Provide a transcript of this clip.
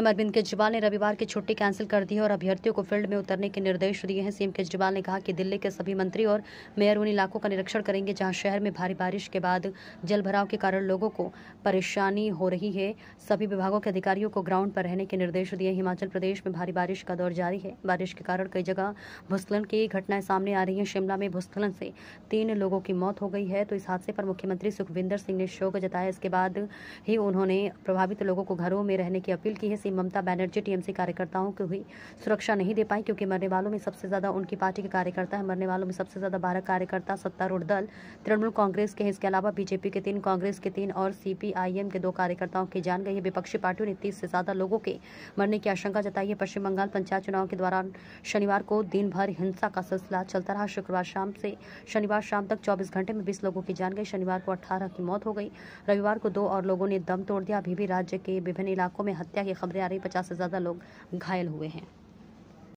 CM Arvind Kejriwal ने रविवार की छुट्टी कैंसिल कर दी है और अभ्यर्थियों को फील्ड में उतरने के निर्देश दिए हैं सीएम केजरीवाल ने कहा कि दिल्ली के सभी मंत्री और मेयर उन इलाकों का निरीक्षण करेंगे जहां शहर में भारी बारिश के बाद जलभराव के कारण लोगों को परेशानी हो रही है सभी विभागों के अधिकारियों को ग्राउंड पर रहने के निर्देश दिए हिमाचल प्रदेश में भारी बारिश का दौर जारी है बारिश के कारण कई जगह भूस्खलन की घटनाएं सामने आ रही है शिमला में भूस्खलन से तीन लोगों की मौत हो गई है तो इस हादसे पर मुख्यमंत्री सुखविंदर सिंह ने शोक जताया इसके बाद ही उन्होंने प्रभावित लोगों को घरों में रहने की अपील की है थी ममता बैनर्जी टीएमसी कार्यकर्ताओं को हुई सुरक्षा नहीं दे पाई क्योंकि मरने वालों में सबसे ज़्यादा उनकी पार्टी के कार्यकर्ता है मरने वालों में सबसे ज़्यादा बारह कार्यकर्ता सत्तारूढ़ दल तृणमूल कांग्रेस के इसके अलावा बीजेपी के तीन कांग्रेस के तीन और सीपीआईएम के दो कार्यकर्ताओं की जान गई है विपक्षी पार्टियों ने तीस से ज़्यादा लोगों के मरने की आशंका जताई है पश्चिम बंगाल पंचायत चुनाव के दौरान शनिवार को दिन भर हिंसा का सिलसिला चलता रहा शुक्रवार शाम से शनिवार शाम तक चौबीस घंटे में बीस लोगों की जान गई शनिवार को अट्ठारह की मौत हो गई रविवार को दो और लोगों ने दम तोड़ दिया अभी भी राज्य के विभिन्न इलाकों में हत्या की खबर खबरें आ रही पचास से ज़्यादा लोग घायल हुए हैं